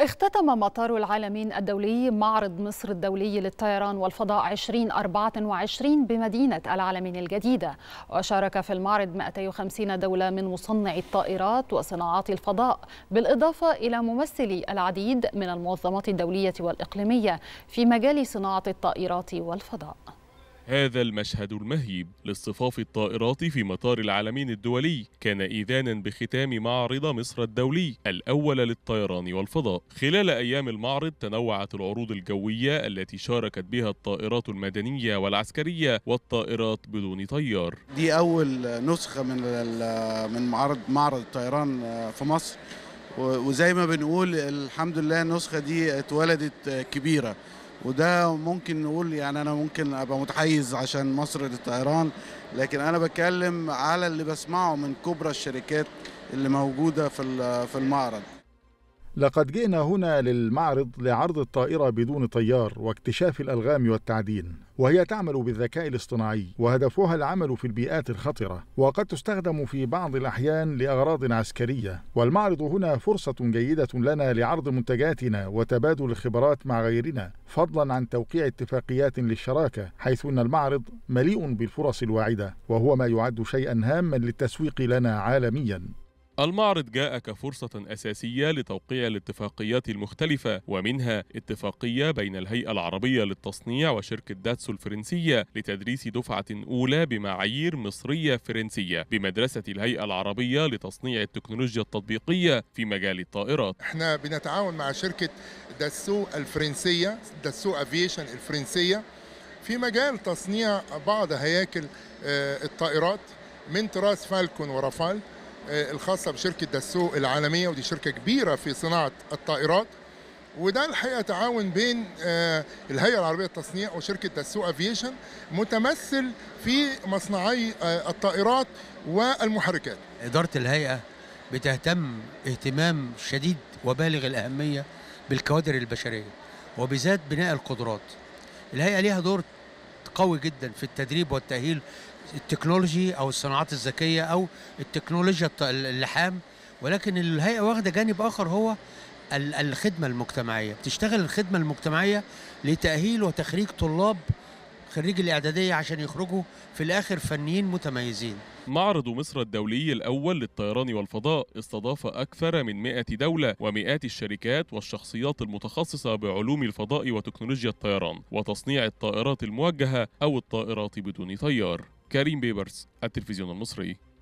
اختتم مطار العالمين الدولي معرض مصر الدولي للطيران والفضاء 2024 بمدينة العالمين الجديدة وشارك في المعرض 250 دولة من مصنعي الطائرات وصناعات الفضاء بالإضافة إلى ممثلي العديد من المنظمات الدولية والإقليمية في مجال صناعة الطائرات والفضاء هذا المشهد المهيب لاصطفاف الطائرات في مطار العالمين الدولي كان إذانا بختام معرض مصر الدولي الأول للطيران والفضاء خلال أيام المعرض تنوعت العروض الجوية التي شاركت بها الطائرات المدنية والعسكرية والطائرات بدون طيار دي أول نسخة من من معرض معرض الطيران في مصر وزي ما بنقول الحمد لله النسخة دي اتولدت كبيرة وده ممكن نقول يعني انا ممكن ابقى متحيز عشان مصر للطيران لكن انا بتكلم على اللي بسمعه من كبرى الشركات اللي موجوده في في المعرض لقد جئنا هنا للمعرض لعرض الطائرة بدون طيار واكتشاف الألغام والتعدين وهي تعمل بالذكاء الاصطناعي وهدفها العمل في البيئات الخطرة وقد تستخدم في بعض الأحيان لأغراض عسكرية والمعرض هنا فرصة جيدة لنا لعرض منتجاتنا وتبادل الخبرات مع غيرنا فضلا عن توقيع اتفاقيات للشراكة حيث أن المعرض مليء بالفرص الواعدة وهو ما يعد شيئا هاما للتسويق لنا عالميا المعرض جاء كفرصة أساسية لتوقيع الاتفاقيات المختلفة ومنها اتفاقية بين الهيئة العربية للتصنيع وشركة داتسو الفرنسية لتدريس دفعة أولى بمعايير مصرية فرنسية بمدرسة الهيئة العربية لتصنيع التكنولوجيا التطبيقية في مجال الطائرات احنا بنتعاون مع شركة داتسو الفرنسية داتسو افيشن الفرنسية في مجال تصنيع بعض هياكل آه، الطائرات من طراز فالكون ورافال آه، الخاصه بشركه داسو العالميه ودي شركه كبيره في صناعه الطائرات وده الحقيقه تعاون بين آه، الهيئه العربيه للتصنيع وشركه داسو افيشن متمثل في مصنعي آه، الطائرات والمحركات. اداره الهيئه بتهتم اهتمام شديد وبالغ الاهميه بالكوادر البشريه وبذات بناء القدرات. الهيئه ليها دور قوي جدا في التدريب والتأهيل التكنولوجي أو الصناعات الذكية أو التكنولوجيا اللحام ولكن الهيئة واخدة جانب آخر هو الخدمة المجتمعية بتشتغل الخدمة المجتمعية لتأهيل وتخريج طلاب خريج الاعداديه عشان يخرجوا في الاخر فنيين متميزين معرض مصر الدولي الأول للطيران والفضاء استضاف أكثر من 100 دولة ومئات الشركات والشخصيات المتخصصة بعلوم الفضاء وتكنولوجيا الطيران وتصنيع الطائرات الموجهة أو الطائرات بدون طيار كريم بيبرس التلفزيون المصري